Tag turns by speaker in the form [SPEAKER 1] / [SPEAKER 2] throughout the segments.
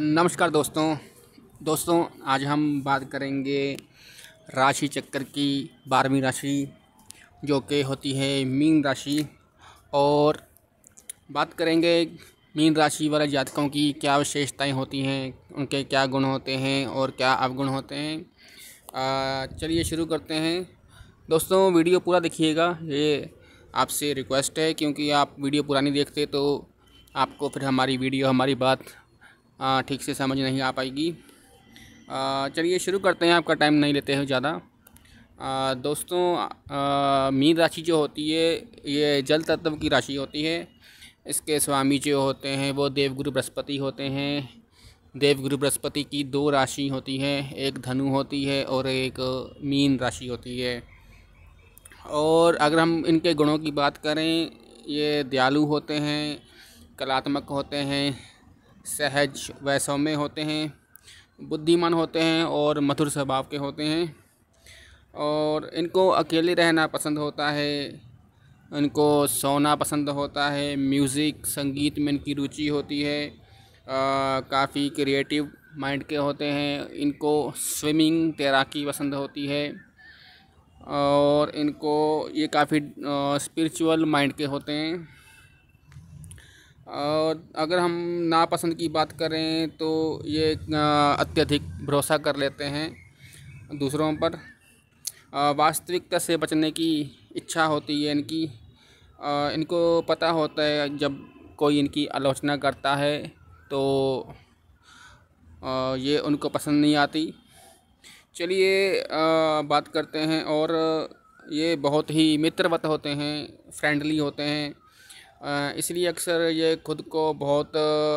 [SPEAKER 1] नमस्कार दोस्तों दोस्तों आज हम बात करेंगे राशि चक्कर की बारहवीं राशि जो कि होती है मीन राशि और बात करेंगे मीन राशि वाले जातकों की क्या विशेषताएं होती हैं उनके क्या गुण होते हैं और क्या अवगुण होते हैं चलिए शुरू करते हैं दोस्तों वीडियो पूरा देखिएगा ये आपसे रिक्वेस्ट है क्योंकि आप वीडियो पूरा नहीं देखते तो आपको फिर हमारी वीडियो हमारी बात ठीक से समझ नहीं आ पाएगी चलिए शुरू करते हैं आपका टाइम नहीं लेते हैं ज़्यादा दोस्तों मीन राशि जो होती है ये जल तत्व की राशि होती है इसके स्वामी जो होते हैं वो देवगुरु बृहस्पति होते हैं देवगुरु बृहस्पति की दो राशि होती है एक धनु होती है और एक मीन राशि होती है और अगर हम इनके गुणों की बात करें ये दयालु होते हैं कलात्मक होते हैं सहज व सौम्य होते हैं बुद्धिमान होते हैं और मधुर स्वभाव के होते हैं और इनको अकेले रहना पसंद होता है इनको सोना पसंद होता है म्यूज़िक संगीत में इनकी रुचि होती है काफ़ी क्रिएटिव माइंड के होते हैं इनको स्विमिंग तैराकी पसंद होती है और इनको ये काफ़ी स्पिरिचुअल माइंड के होते हैं और अगर हम नापसंद की बात करें तो ये अत्यधिक भरोसा कर लेते हैं दूसरों पर वास्तविकता से बचने की इच्छा होती है इनकी इनको पता होता है जब कोई इनकी आलोचना करता है तो ये उनको पसंद नहीं आती चलिए बात करते हैं और ये बहुत ही मित्रवत होते हैं फ्रेंडली होते हैं इसलिए अक्सर ये खुद को बहुत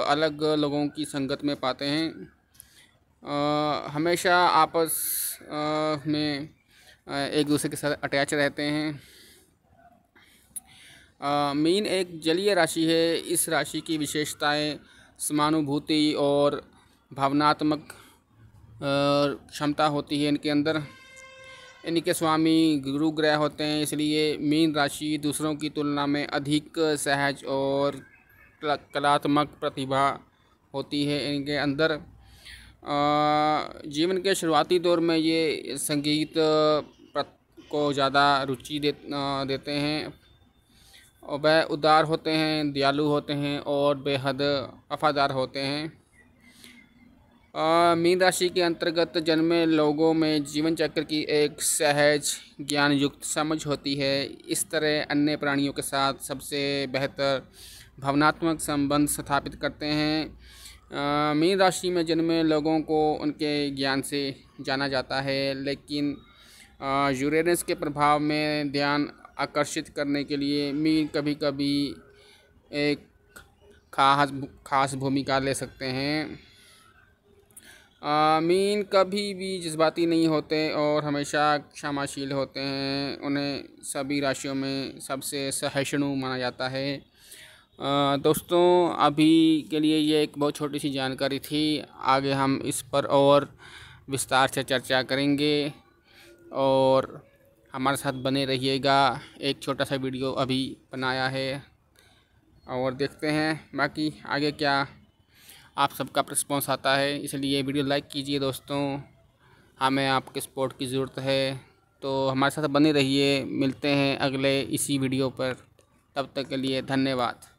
[SPEAKER 1] अलग लोगों की संगत में पाते हैं आ, हमेशा आपस आ, में एक दूसरे के साथ अटैच रहते हैं आ, मीन एक जलीय राशि है इस राशि की विशेषताएं समानुभूति और भावनात्मक क्षमता होती है इनके अंदर इनके स्वामी गुरु ग्रह होते हैं इसलिए मीन राशि दूसरों की तुलना में अधिक सहज और कलात्मक प्रतिभा होती है इनके अंदर जीवन के शुरुआती दौर में ये संगीत को ज़्यादा रुचि दे देते हैं वह उदार होते हैं दयालु होते हैं और बेहद वफ़ादार होते हैं मीन राशि के अंतर्गत जन्मे लोगों में जीवन चक्र की एक सहज ज्ञान युक्त समझ होती है इस तरह अन्य प्राणियों के साथ सबसे बेहतर भावनात्मक संबंध स्थापित करते हैं मीन राशि में जन्मे लोगों को उनके ज्ञान से जाना जाता है लेकिन यूरेनस के प्रभाव में ध्यान आकर्षित करने के लिए मीन कभी कभी एक खास खास भूमिका ले सकते हैं आमीन कभी भी जज्बाती नहीं होते और हमेशा क्षमाशील होते हैं उन्हें सभी राशियों में सबसे सहिष्णु माना जाता है दोस्तों अभी के लिए ये एक बहुत छोटी सी जानकारी थी आगे हम इस पर और विस्तार से चर्चा करेंगे और हमारे साथ बने रहिएगा एक छोटा सा वीडियो अभी बनाया है और देखते हैं बाकी आगे क्या आप सबका रिस्पॉन्स आता है इसलिए वीडियो लाइक कीजिए दोस्तों हमें हाँ, आपके सपोर्ट की ज़रूरत है तो हमारे साथ बने रहिए मिलते हैं अगले इसी वीडियो पर तब तक के लिए धन्यवाद